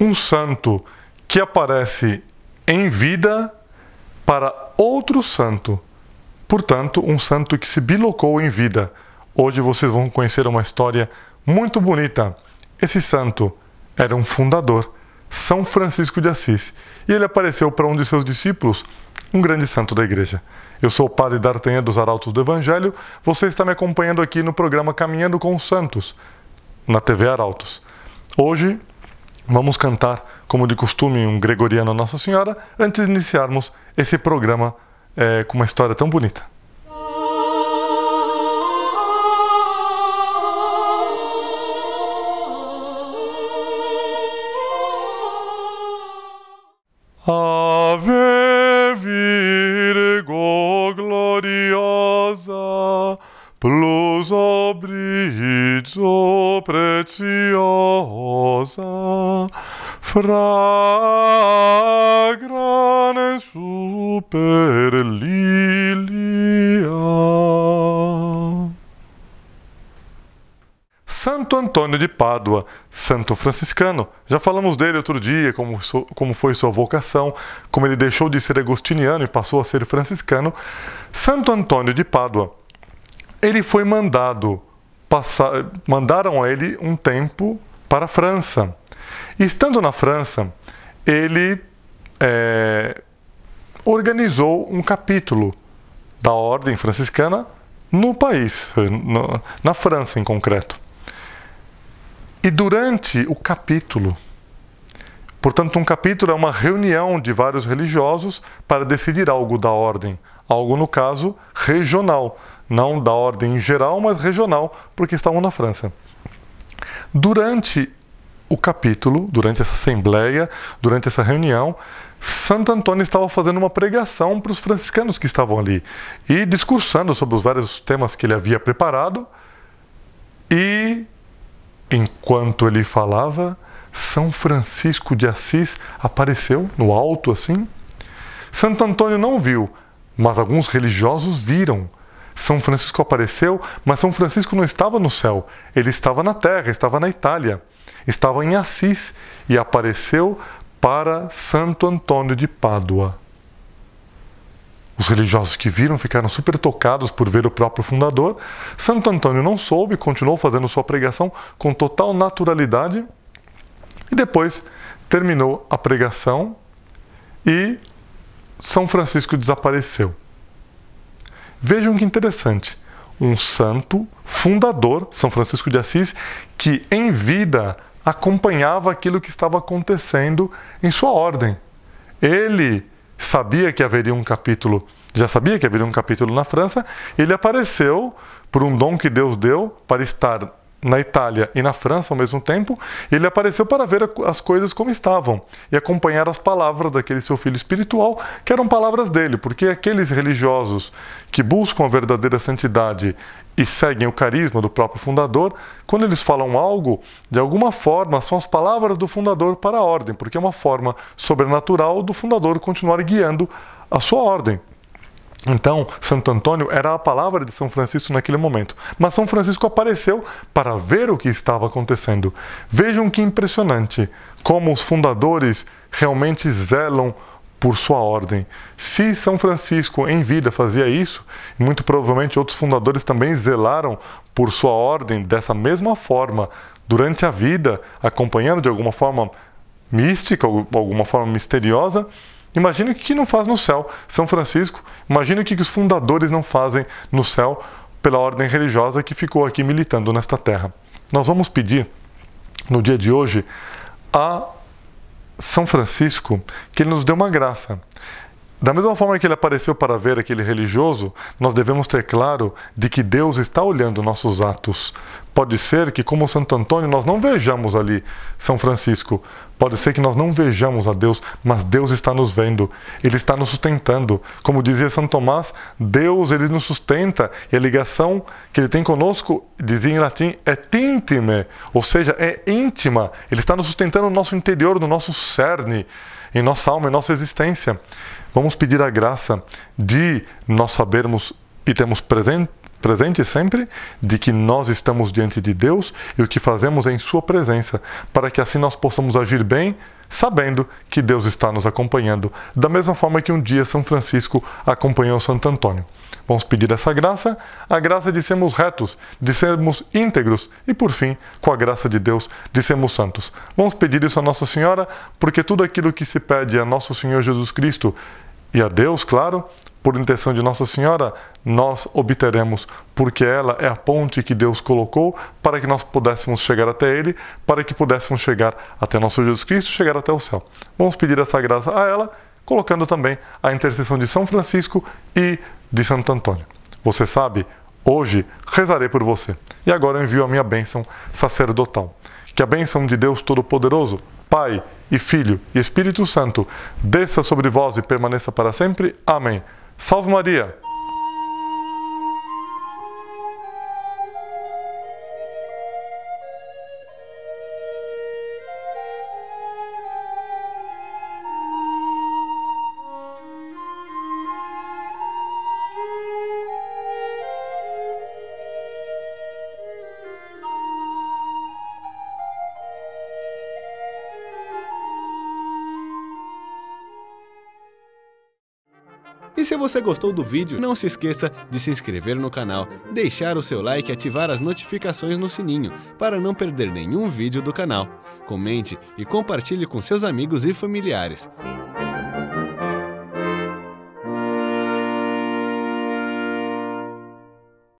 um santo que aparece em vida para outro santo. Portanto, um santo que se bilocou em vida. Hoje vocês vão conhecer uma história muito bonita. Esse santo era um fundador, São Francisco de Assis, e ele apareceu para um de seus discípulos, um grande santo da igreja. Eu sou o padre D'Artagnan dos Arautos do Evangelho, você está me acompanhando aqui no programa Caminhando com os Santos, na TV Arautos. Hoje Vamos cantar, como de costume, um gregoriano Nossa Senhora antes de iniciarmos esse programa é, com uma história tão bonita. Ave Virgo gloriosa, plus fragrane super lilia. Santo Antônio de Pádua, santo franciscano. Já falamos dele outro dia, como, como foi sua vocação, como ele deixou de ser agostiniano e passou a ser franciscano. Santo Antônio de Pádua. Ele foi mandado, passar, mandaram a ele um tempo para a França. Estando na França, ele é, organizou um capítulo da ordem franciscana no país, no, na França em concreto. E durante o capítulo, portanto, um capítulo é uma reunião de vários religiosos para decidir algo da ordem, algo no caso regional, não da ordem em geral, mas regional, porque estavam na França. Durante o capítulo, durante essa assembleia, durante essa reunião, Santo Antônio estava fazendo uma pregação para os franciscanos que estavam ali e discursando sobre os vários temas que ele havia preparado. E enquanto ele falava, São Francisco de Assis apareceu no alto assim. Santo Antônio não viu, mas alguns religiosos viram. São Francisco apareceu, mas São Francisco não estava no céu, ele estava na terra, estava na Itália estava em Assis e apareceu para Santo Antônio de Pádua. Os religiosos que viram ficaram super tocados por ver o próprio fundador. Santo Antônio não soube, continuou fazendo sua pregação com total naturalidade e depois terminou a pregação e São Francisco desapareceu. Vejam que interessante. Um santo fundador, São Francisco de Assis, que em vida acompanhava aquilo que estava acontecendo em sua ordem. Ele sabia que haveria um capítulo, já sabia que haveria um capítulo na França, ele apareceu por um dom que Deus deu para estar na Itália e na França ao mesmo tempo, ele apareceu para ver as coisas como estavam e acompanhar as palavras daquele seu filho espiritual, que eram palavras dele, porque aqueles religiosos que buscam a verdadeira santidade e seguem o carisma do próprio fundador, quando eles falam algo, de alguma forma são as palavras do fundador para a ordem, porque é uma forma sobrenatural do fundador continuar guiando a sua ordem. Então, Santo Antônio era a palavra de São Francisco naquele momento. Mas São Francisco apareceu para ver o que estava acontecendo. Vejam que impressionante como os fundadores realmente zelam por sua ordem. Se São Francisco em vida fazia isso, muito provavelmente outros fundadores também zelaram por sua ordem dessa mesma forma durante a vida, acompanhando de alguma forma mística, alguma forma misteriosa, Imagine o que não faz no céu São Francisco, imagine o que os fundadores não fazem no céu pela ordem religiosa que ficou aqui militando nesta terra. Nós vamos pedir, no dia de hoje, a São Francisco que ele nos dê uma graça da mesma forma que ele apareceu para ver aquele religioso, nós devemos ter claro de que Deus está olhando nossos atos. Pode ser que, como Santo Antônio, nós não vejamos ali São Francisco. Pode ser que nós não vejamos a Deus, mas Deus está nos vendo. Ele está nos sustentando. Como dizia Santo Tomás, Deus ele nos sustenta. E a ligação que ele tem conosco, dizia em latim, é tintime, ou seja, é íntima. Ele está nos sustentando no nosso interior, no nosso cerne, em nossa alma, em nossa existência. Vamos pedir a graça de nós sabermos e termos presente, presente sempre de que nós estamos diante de Deus e o que fazemos é em Sua presença, para que assim nós possamos agir bem, sabendo que Deus está nos acompanhando, da mesma forma que um dia São Francisco acompanhou Santo Antônio. Vamos pedir essa graça, a graça de sermos retos, de sermos íntegros e, por fim, com a graça de Deus, de sermos santos. Vamos pedir isso a Nossa Senhora, porque tudo aquilo que se pede a Nosso Senhor Jesus Cristo e a Deus, claro, por intenção de Nossa Senhora, nós obteremos, porque ela é a ponte que Deus colocou para que nós pudéssemos chegar até Ele, para que pudéssemos chegar até nosso Jesus Cristo, chegar até o céu. Vamos pedir essa graça a ela colocando também a intercessão de São Francisco e de Santo Antônio. Você sabe, hoje rezarei por você e agora eu envio a minha bênção sacerdotal. Que a bênção de Deus Todo-Poderoso, Pai e Filho e Espírito Santo desça sobre vós e permaneça para sempre. Amém. Salve Maria! E se você gostou do vídeo, não se esqueça de se inscrever no canal, deixar o seu like e ativar as notificações no sininho para não perder nenhum vídeo do canal. Comente e compartilhe com seus amigos e familiares.